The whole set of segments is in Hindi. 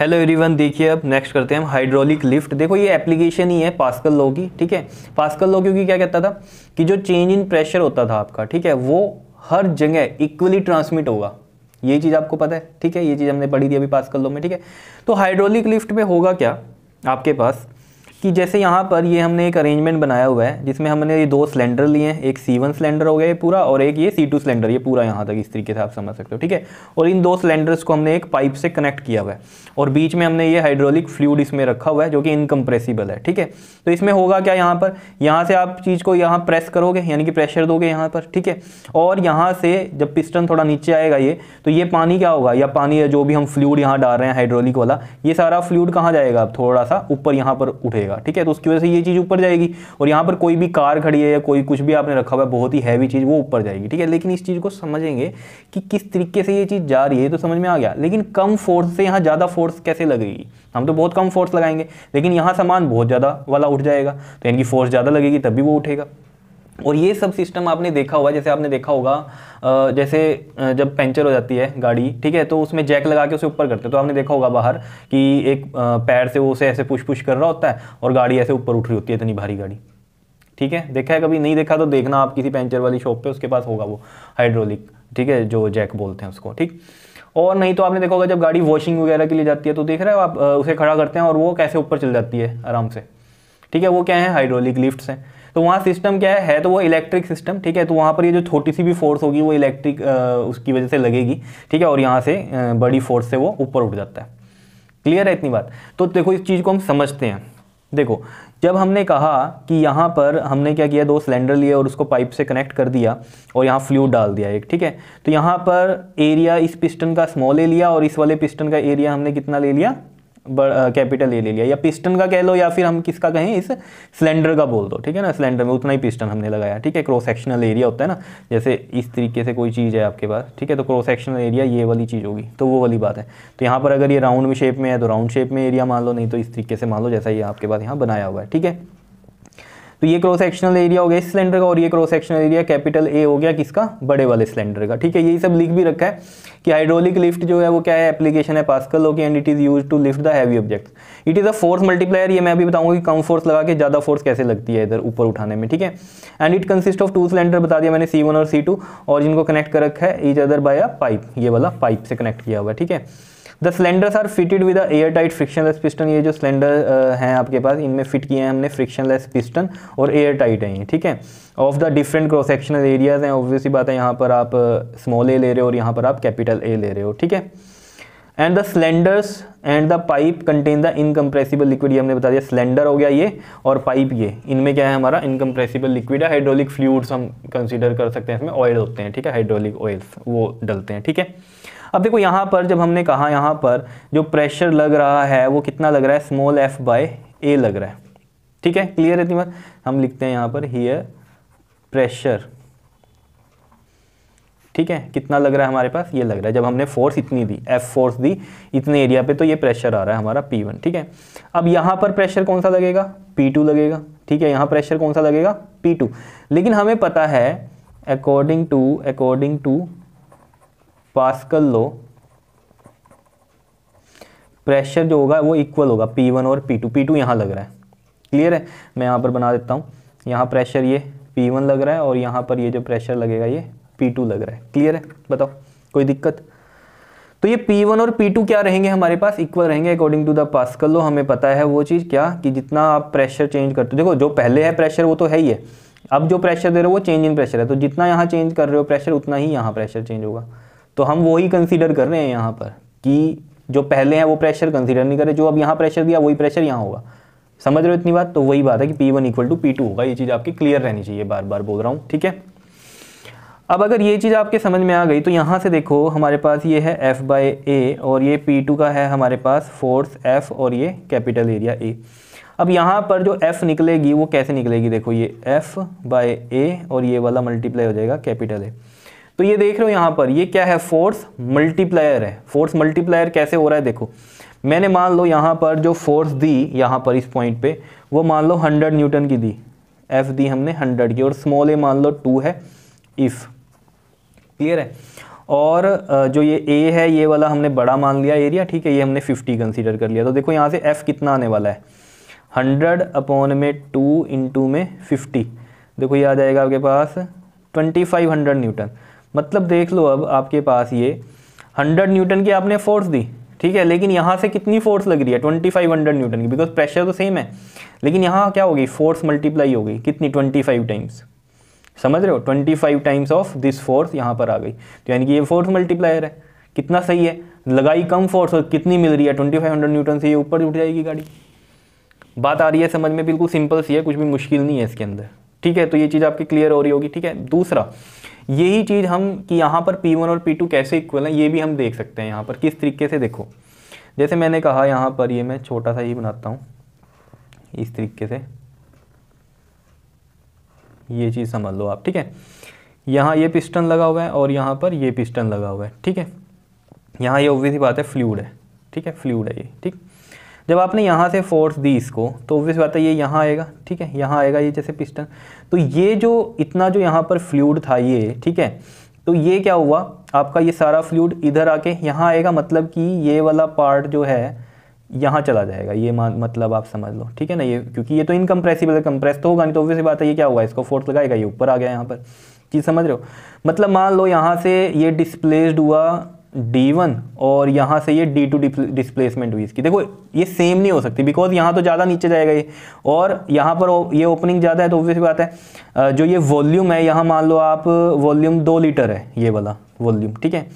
हेलो एवरीवन देखिए अब नेक्स्ट करते हैं हम हाइड्रोलिक लिफ्ट देखो ये एप्लीकेशन ही है पास्कल लो की ठीक है पास्कल लो क्योंकि क्या कहता था कि जो चेंज इन प्रेशर होता था आपका ठीक है वो हर जगह इक्वली ट्रांसमिट होगा ये चीज़ आपको पता है ठीक है ये चीज़ हमने पढ़ी थी अभी पास्कल लो में ठीक है तो हाइड्रोलिक लिफ्ट में होगा क्या आपके पास कि जैसे यहाँ पर ये हमने एक अरेंजमेंट बनाया हुआ है जिसमें हमने ये दो सिलेंडर लिए हैं एक सी वन सिलेंडर हो गया ये पूरा और एक ये सी टू सिलेंडर ये पूरा यहाँ तक इस तरीके से आप समझ सकते हो ठीक है और इन दो सिलेंडर्स को हमने एक पाइप से कनेक्ट किया हुआ है और बीच में हमने ये हाइड्रोलिक फ्लूड इसमें रखा हुआ है जो कि इनकम्प्रेसिबल है ठीक है तो इसमें होगा क्या यहाँ पर यहाँ से आप चीज़ को यहाँ प्रेस करोगे यानी कि प्रेशर दोगे यहाँ पर ठीक है और यहाँ से जब पिस्टन थोड़ा नीचे आएगा ये तो ये पानी क्या होगा या पानी जो भी हम फ्लूड यहाँ डाल रहे हैं हाइड्रोलिक वाला ये सारा फ्लूड कहाँ जाएगा थोड़ा सा ऊपर यहाँ पर उठेगा रहेगा ठीक है तो उसकी वजह से ये चीज़ ऊपर जाएगी और यहाँ पर कोई भी कार खड़ी है या कोई कुछ भी आपने रखा हुआ है बहुत ही हैवी चीज़ वो ऊपर जाएगी ठीक है लेकिन इस चीज़ को समझेंगे कि किस तरीके से ये चीज़ जा रही है तो समझ में आ गया लेकिन कम फोर्स से यहाँ ज़्यादा फोर्स कैसे लगेगी हम तो बहुत कम फोर्स लगाएंगे लेकिन यहाँ सामान बहुत ज़्यादा वाला उठ जाएगा तो इनकी फोर्स ज़्यादा लगेगी तभी वो उठेगा और ये सब सिस्टम आपने देखा होगा जैसे आपने देखा होगा जैसे जब पंचर हो जाती है गाड़ी ठीक है तो उसमें जैक लगा के उसे ऊपर करते हैं तो आपने देखा होगा बाहर कि एक पैर से वो उसे ऐसे पुश पुश कर रहा होता है और गाड़ी ऐसे ऊपर उठ रही होती है इतनी भारी गाड़ी ठीक है देखा है कभी नहीं देखा तो देखना आप किसी पंचर वाली शॉप पर उसके पास होगा वो हाइड्रोलिक ठीक है जो जैक बोलते हैं उसको ठीक और नहीं तो आपने देखा होगा जब गाड़ी वॉशिंग वगैरह के लिए जाती है तो देख रहे हो आप उसे खड़ा करते हैं और वो कैसे ऊपर चल जाती है आराम से ठीक है वो क्या है हाइड्रोलिक लिफ्ट हैं तो वहाँ सिस्टम क्या है है तो वो इलेक्ट्रिक सिस्टम ठीक है तो वहाँ पर ये जो छोटी सी भी फोर्स होगी वो इलेक्ट्रिक उसकी वजह से लगेगी ठीक है और यहाँ से बड़ी फोर्स से वो ऊपर उठ जाता है क्लियर है इतनी बात तो देखो इस चीज़ को हम समझते हैं देखो जब हमने कहा कि यहाँ पर हमने क्या किया दो सिलेंडर लिए और उसको पाइप से कनेक्ट कर दिया और यहाँ फ्लूड डाल दिया एक ठीक है तो यहाँ पर एरिया इस पिस्टन का स्मॉल ले लिया और इस वाले पिस्टन का एरिया हमने कितना ले लिया कैपिटल ये ले लिया या पिस्टन का कह लो या फिर हम किसका कहें इस सिलेंडर का बोल दो ठीक है ना सिलेंडर में उतना ही पिस्टन हमने लगाया ठीक है क्रॉस सेक्शनल एरिया होता है ना जैसे इस तरीके से कोई चीज़ है आपके पास ठीक है तो क्रॉस सेक्शनल एरिया ये वाली चीज़ होगी तो वो वाली बात है तो यहाँ पर अगर ये राउंड में शेप में है तो राउंड शेप में एरिया मान लो नहीं तो इस तरीके से मान लो जैसा ये आपके पास यहाँ बनाया हुआ है ठीक है तो ये क्रॉस सेक्शनल एरिया हो गया इस सिलेंडर का और ये cross sectional area capital A हो गया किसका बड़े वाले सिलेंडर का ठीक है यही सब लिख भी रखा है कि हाइड्रोलिक लिफ्ट जो है वो क्या है एप्लीकेशन है पास्कल हो and it is use to lift the heavy object it is a force multiplier ये मैं अभी बताऊंगा कि कम फोर्स लगा के ज़्यादा फोर्स कैसे लगती है इधर ऊपर उठाने में ठीक है and it consist of two cylinder बता दिया मैंने सी और सी और जिनको कनेक्ट कर रखा है each other by a pipe ये वाला पाइप से कनेक्ट किया हुआ ठीक है the cylinders are fitted with air tight frictionless piston ये जो सिलेंडर हैं आपके पास इनमें फिट किए हैं हमने फ्रिक्शनलेस पिस्टन और एयर टाइट हैं ये ठीक है of the different cross sectional areas हैं ऑब्वियसली बात है यहाँ पर आप स्मॉल ए ले रहे हो और यहाँ पर आप कैपिटल ए ले रहे हो ठीक है and the cylinders and the pipe contain the incompressible liquid ये हमने बता दिया सिलेंडर हो गया ये और पाइप ये इनमें क्या है हमारा इनकम्प्रेसिबल लिक्विड है हाइड्रोलिक फ्लूड्स हम कंसिडर कर सकते हैं इसमें ऑयल होते हैं ठीक है हाइड्रोलिक ऑयल्स वो डलते हैं ठीक है अब देखो यहाँ पर जब हमने कहा यहाँ पर जो प्रेशर लग रहा है वो कितना लग रहा है स्मॉल एफ बाय ए लग रहा है ठीक है क्लियर है इतनी हम लिखते हैं यहाँ पर हियर प्रेशर ठीक है कितना लग रहा है हमारे पास ये लग रहा है जब हमने फोर्स इतनी दी एफ फोर्स दी इतने एरिया पे तो ये प्रेशर आ रहा है हमारा पी वन ठीक है अब यहाँ पर प्रेशर कौन सा लगेगा पी टू लगेगा ठीक है यहाँ प्रेशर कौन सा लगेगा पी टू लेकिन हमें पता है according to according to Pascal law pressure जो होगा वो इक्वल होगा पी वन और पी टू पी टू यहाँ लग रहा है क्लियर है मैं यहाँ पर बना देता हूँ यहाँ प्रेशर ये पी वन लग रहा है और यहाँ पर ये जो प्रेशर लगेगा ये पी टू लग रहा है क्लियर है बताओ कोई दिक्कत तो ये P1 और P2 क्या रहेंगे हमारे पास इक्वल रहेंगे according to the Pascal law हमें पता है वो चीज़ क्या कि जितना आप प्रेशर चेंज करते हो देखो जो पहले है प्रेशर वो तो है ही है अब जो प्रेशर दे रहे हो वो चेंज इन प्रेशर है तो जितना यहाँ चेंज कर रहे हो प्रेशर उतना ही यहाँ प्रेशर चेंज होगा तो हम वही कंसीडर कर रहे हैं यहाँ पर कि जो पहले हैं वो प्रेशर कंसीडर नहीं कर रहे जो अब यहाँ प्रेशर दिया वही प्रेशर यहाँ होगा समझ रहे हो इतनी बात तो वही बात है कि P one equal to P two होगा ये चीज़ आपकी क्लियर रहनी चाहिए बार बार बोल रहा हूँ ठीक है अब अगर ये चीज़ आपके समझ में आ गई तो यहाँ से देखो हमारे पास ये है एफ बाई ए और ये पी टू का है हमारे पास फोर्स एफ और ये कैपिटल एरिया ए अब यहाँ पर जो एफ निकलेगी वो कैसे निकलेगी देखो ये एफ बाय ए और ये वाला मल्टीप्लाई हो जाएगा कैपिटल ए तो ये देख रहे हो यहाँ पर ये क्या है फोर्स मल्टीप्लायर है फोर्स मल्टीप्लायर कैसे हो रहा है देखो मैंने मान लो यहाँ पर जो फोर्स दी यहाँ पर इस पॉइंट पे वो मान लो हंड्रेड न्यूटन की दी एफ दी हमने हंड्रेड की और स्मॉल ए मान लो टू है इफ़ क्लियर है और जो ये ए है ये वाला हमने बड़ा मान लिया एरिया ठीक है ये हमने फिफ्टी कंसीडर कर लिया तो देखो यहाँ से एफ़ कितना आने वाला है हंड्रेड अपॉन में टू इंटू में फिफ्टी देखो ये आ जाएगा आपके पास ट्वेंटी फाइव हंड्रेड न्यूटन मतलब देख लो अब आपके पास ये हंड्रेड न्यूटन की आपने फोर्स दी ठीक है लेकिन यहाँ से कितनी फोर्स लग रही है ट्वेंटी फाइव हंड्रेड न्यूटन की बिकॉज प्रेशर तो सेम है लेकिन यहाँ क्या होगी फोर्स मल्टीप्लाई हो गई कितनी ट्वेंटी फाइव टाइम्स समझ रहे हो twenty five times of this force यहाँ पर आ गई तो यानी कि ये फोर्स मल्टीप्लायर है कितना सही है लगाई कम फोर्स और कितनी मिल रही है ट्वेंटी फाइव हंड्रेड न्यूटन से ये ऊपर उठ जाएगी गाड़ी बात आ रही है समझ में बिल्कुल सिंपल सी है कुछ भी मुश्किल नहीं है इसके अंदर ठीक है तो ये चीज़ आपकी क्लियर हो रही होगी ठीक है दूसरा यही चीज़ हम कि यहाँ पर P1 और P2 कैसे इक्वल हैं ये भी हम देख सकते हैं यहाँ पर किस तरीके से देखो जैसे मैंने कहा यहाँ पर ये मैं छोटा सा ही बनाता हूँ इस तरीके से ये चीज़ समझ लो आप ठीक है यहाँ ये पिस्टन लगा हुआ है और यहाँ पर ये पिस्टन लगा हुआ है ठीक है यहाँ ये ऑब्वियस ही बात है फ्लूड है ठीक है फ्लूड है ये ठीक जब आपने यहाँ से फोर्स दी इसको तो ऑब्वियस बात है ये यहाँ आएगा ठीक है यहाँ आएगा ये जैसे पिस्टन तो ये जो इतना जो यहाँ पर फ्लूड था ये ठीक है तो ये क्या हुआ आपका ये सारा फ्लूड इधर आके यहाँ आएगा मतलब कि ये वाला पार्ट जो है यहाँ चला जाएगा ये मतलब आप समझ लो ठीक है ना ये क्योंकि ये तो इनकम्प्रेसिबल है कंप्रेस तो होगा नहीं तो ऑब्वियस बात है ये क्या हुआ इसको फोर्स लगाएगा ये ऊपर आ गया यहाँ पर चीज़ समझ रहे हो मतलब मान लो यहाँ से ये डिस्प्लेस्ड हुआ D1 और यहाँ से ये D2 डिस्प्लेसमेंट हुई इसकी देखो ये सेम नहीं हो सकती बिकॉज यहाँ तो ज़्यादा नीचे जाएगा ये और यहाँ पर ये ओपनिंग ज़्यादा है तो ऑब्वियस बात है जो ये वॉल्यूम है यहाँ मान लो आप वॉल्यूम दो लीटर है ये वाला वॉल्यूम ठीक है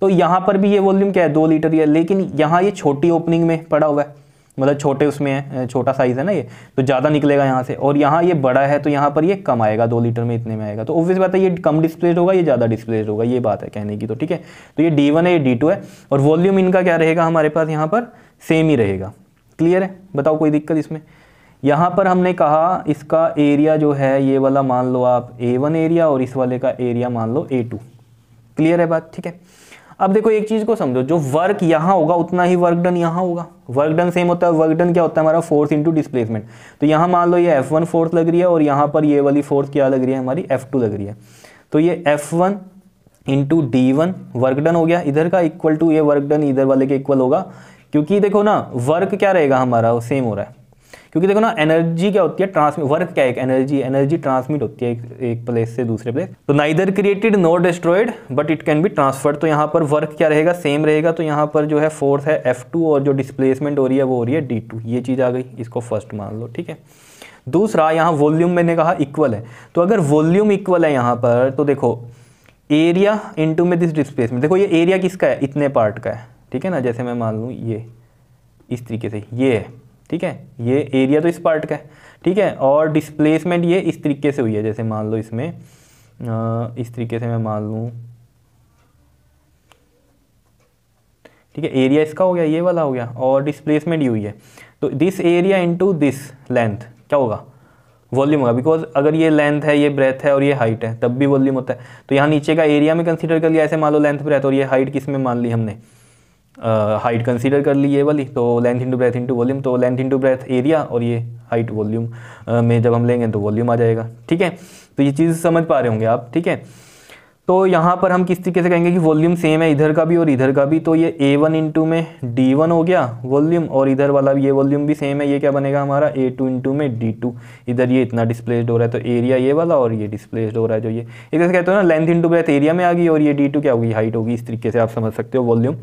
तो यहाँ पर भी ये वॉल्यूम क्या है दो लीटर ही है लेकिन यहाँ ये छोटी ओपनिंग में पड़ा हुआ है मतलब छोटे उसमें है छोटा साइज़ है ना ये तो ज़्यादा निकलेगा यहाँ से और यहाँ ये बड़ा है तो यहाँ पर ये कम आएगा दो लीटर में इतने में आएगा तो ऑब्वियस बात है ये कम डिस्प्लेस होगा ये ज़्यादा डिस्प्लेस होगा ये बात है कहने की तो ठीक है तो ये डी वन है ये डी टू है और वॉल्यूम इनका क्या रहेगा हमारे पास यहाँ पर सेम ही रहेगा क्लियर है बताओ कोई दिक्कत इसमें यहाँ पर हमने कहा इसका एरिया जो है ये वाला मान लो आप ए वन एरिया और इस वाले का एरिया मान लो ए टू क्लियर है बात ठीक है अब देखो एक चीज़ को समझो जो वर्क यहाँ होगा उतना ही वर्क डन यहाँ होगा वर्क डन सेम होता है वर्क डन क्या होता है हमारा फोर्स इंटू डिस्प्लेसमेंट तो यहाँ मान लो ये एफ वन फोर्स लग रही है और यहाँ पर ये वाली फोर्स क्या लग रही है हमारी एफ टू लग रही है तो ये F one into D one work done हो गया इधर का इक्वल टू ये वर्क डन इधर वाले के इक्वल होगा क्योंकि देखो ना वर्क क्या रहेगा हमारा वो सेम हो रहा है क्योंकि देखो ना एनर्जी क्या होती है ट्रांसमिट वर्क क्या है एनर्जी एनर्जी ट्रांसमिट होती है एक, एक प्लेस से दूसरे प्लेस तो neither created no destroyed but it can be transferred तो यहाँ पर वर्क क्या रहेगा सेम रहेगा तो यहाँ पर जो है फोर्स है एफ और जो डिस्प्लेसमेंट हो रही है वो हो रही है डी ये चीज़ आ गई इसको फर्स्ट मान लो ठीक है दूसरा यहाँ वॉल्यूम मैंने कहा इक्वल है तो अगर वॉल्यूम इक्वल है यहाँ पर तो देखो एरिया इनटू में दिस डिस्प्लेसमेंट देखो ये एरिया किसका है इतने पार्ट का है ठीक है ना जैसे मैं मान लूँ ये इस तरीके से ये है ठीक है ये एरिया तो इस पार्ट का है ठीक है और डिस्प्लेसमेंट ये इस तरीके से हुई है जैसे मान लो इसमें इस तरीके से मैं मान लूँ ठीक है एरिया इसका हो गया ये वाला हो गया और डिस्प्लेसमेंट ये हुई है तो this area into this length क्या होगा वॉल्यूम होगा बिकॉज अगर ये लेंथ है ये ब्रेथ है और ये हाइट है तब भी वॉल्यूम होता है तो यहाँ नीचे का एरिया में कंसिडर कर लिया ऐसे मान लो लेंथ ब्रेथ और ये हाइट किस में मान ली हमने हाइट कंसीडर कर ली ये वाली तो length into breadth into volume तो लेंथ इनटू ब्रेथ एरिया और ये हाइट वॉल्यूम में जब हम लेंगे तो वॉल्यूम आ जाएगा ठीक है तो ये चीज़ समझ पा रहे होंगे आप ठीक है तो यहाँ पर हम किस तरीके से कहेंगे कि वॉल्यूम सेम है इधर का भी और इधर का भी तो ये ए वन इंटू में डी वन हो गया वॉल्यूम और इधर वाला ये वॉल्यूम भी सेम है ये क्या बनेगा हमारा ए टू इंटू में डी टू इधर ये इतना डिस्प्लेस्ड हो रहा है तो एरिया ये वाला और ये डिस्प्लेस्ड हो रहा है जो ये एक से कहते हो ना लेंथ इंटू ब्रेथ एरिया में आ गई और ये डी टू क्या होगी हाइट होगी इस तरीके से आप समझ सकते हो वॉल्यूम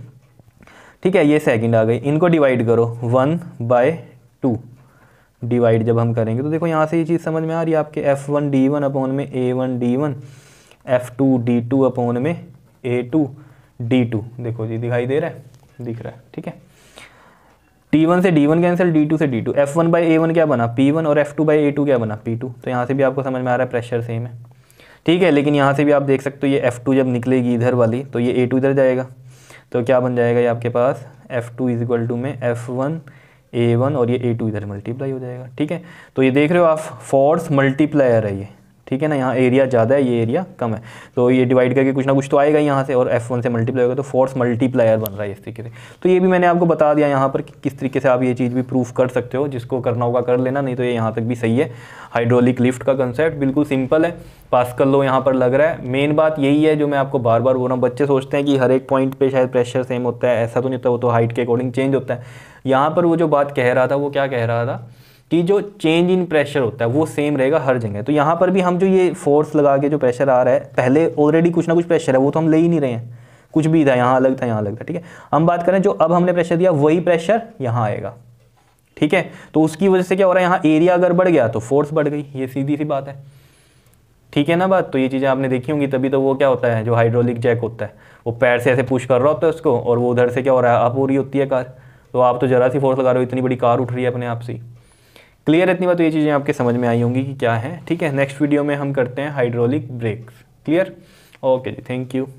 ठीक है ये सेकंड आ गई इनको डिवाइड करो वन बाय टू डिवाइड जब हम करेंगे तो देखो यहाँ से ये चीज़ समझ में आ रही है आपके F one D one upon में A one D one F two D two upon में ए टू डी टू देखो जी दिखाई दे रहा है दिख रहा है ठीक है टी वन से D one cancel D two से D two F one by A one क्या बना पी वन और F two by A two क्या बना पी टू तो यहाँ से भी आपको समझ में आ रहा है प्रेशर सेम है ठीक है लेकिन यहाँ से भी आप देख सकते हो ये एफ टू जब निकलेगी इधर वाली तो ये ए टू इधर जाएगा तो क्या बन जाएगा ये आपके पास F two is equal to में एफ़ वन ए वन और ये ए टू इधर मल्टीप्लाई हो जाएगा ठीक है तो ये देख रहे हो आप फोर्स मल्टीप्लायर है ये ठीक है ना यहाँ एरिया ज़्यादा है ये एरिया कम है तो ये डिवाइड करके कुछ ना कुछ तो आएगा यहाँ से और एफ़ वन से मल्टीप्लाई होगा तो फोर्स मल्टीप्लायर बन रहा है इस तरीके से तो ये भी मैंने आपको बता दिया यहाँ पर कि किस तरीके से आप ये चीज़ भी प्रूफ कर सकते हो जिसको करना होगा कर लेना नहीं तो ये यहाँ तक भी सही है हाइड्रोलिक लिफ्ट का कंसेप्ट बिल्कुल सिंपल है पास कर लो यहाँ पर लग रहा है मेन बात यही है जो मैं आपको बार बार बोल रहा हूँ बच्चे सोचते हैं कि हर एक पॉइंट पर शायद प्रेशर सेम होता है ऐसा तो नहीं होता वो तो हाइट के अकॉर्डिंग चेंज होता है यहाँ पर वो जो बात कह रहा था वो क्या कह रहा था कि जो चेंज इन प्रेशर होता है वो सेम रहेगा हर जगह तो यहाँ पर भी हम जो ये फोर्स लगा के जो प्रेशर आ रहा है पहले ऑलरेडी कुछ ना कुछ प्रेशर है वो तो हम ले ही नहीं रहे हैं कुछ भी था यहाँ अलग था यहाँ अलग था ठीक है हम बात करें जो अब हमने प्रेशर दिया वही प्रेशर यहाँ आएगा ठीक है तो उसकी वजह से क्या हो रहा है यहाँ एरिया अगर बढ़ गया तो फोर्स बढ़ गई ये सीधी सी बात है ठीक है ना बात तो ये चीज़ें आपने देखी होंगी तभी तो वो क्या होता है जो हाइड्रोलिक जैक होता है वो पैर से ऐसे पुश कर रहा होता है उसको और वो उधर से क्या हो रहा है अप हो रही होती है कार तो आप तो ज़रा सी फोर्स लगा रहे हो इतनी बड़ी कार उठ रही है अपने आप से क्लियर इतनी बात तो ये चीज़ें आपके समझ में आई होंगी कि क्या है ठीक है नेक्स्ट वीडियो में हम करते हैं हाइड्रोलिक ब्रेक्स क्लियर ओके जी थैंक यू